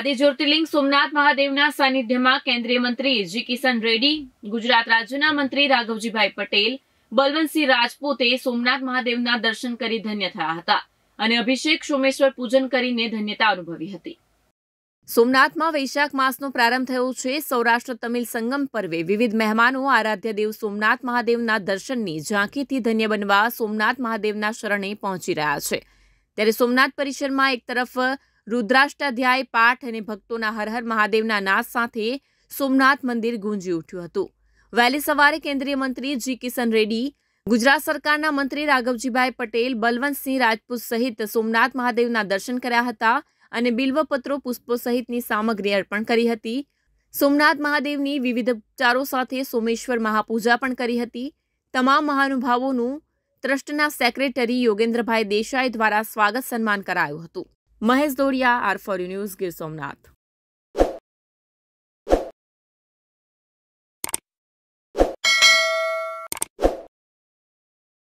આદિ જ્યોતિર્લિંગ સોમનાથ મહાદેવના સાનિધ્યમાં કેન્દ્રીય મંત્રી જી કિશન રેડ્ડી ગુજરાત રાજ્યના મંત્રી રાઘવજીભાઈ પટેલ બલવંતસિંહ રાજપૂતે સોમનાથ મહાદેવના દર્શન કરી ધન્ય થયા હતા અને અભિષેક સોમેશ્વર પૂજન કરીને ધન્યતા અનુભવી હતી સોમનાથમાં વૈશાખ માસનો પ્રારંભ થયો છે સૌરાષ્ટ્ર તમિલ સંગમ પર્વે વિવિધ મહેમાનો આરાધ્ય દેવ સોમનાથ મહાદેવના દર્શનની ઝાંખીથી ધન્ય બનવા સોમનાથ મહાદેવના શરણે પહોંચી રહ્યા છે ત્યારે સોમનાથ પરિસરમાં એક તરફ રુદ્રાષ્ટાધ્યાય પાઠ અને ભક્તોના હરહર મહાદેવના નાદ સાથે સોમનાથ મંદિર ગુંજી ઉઠ્યું હતું વહેલી સવારે કેન્દ્રીય મંત્રી જી કિશન રેડ્ડી ગુજરાત સરકારના મંત્રી રાઘવજીભાઈ પટેલ બલવંતસિંહ રાજપૂત સહિત સોમનાથ મહાદેવના દર્શન કર્યા હતા અને બિલ્વપત્રો પુષ્પો સહિતની સામગ્રી અર્પણ કરી હતી સોમનાથ મહાદેવની વિવિધ ઉપચારો સાથે સોમેશ્વર મહાપૂજા પણ કરી હતી તમામ મહાનુભાવોનું ટ્રસ્ટના સેક્રેટરી યોગેન્દ્રભાઈ દેસાઈ દ્વારા સ્વાગત સન્માન કરાયું હતું Mahesh Dodiya R four news Gir Somnath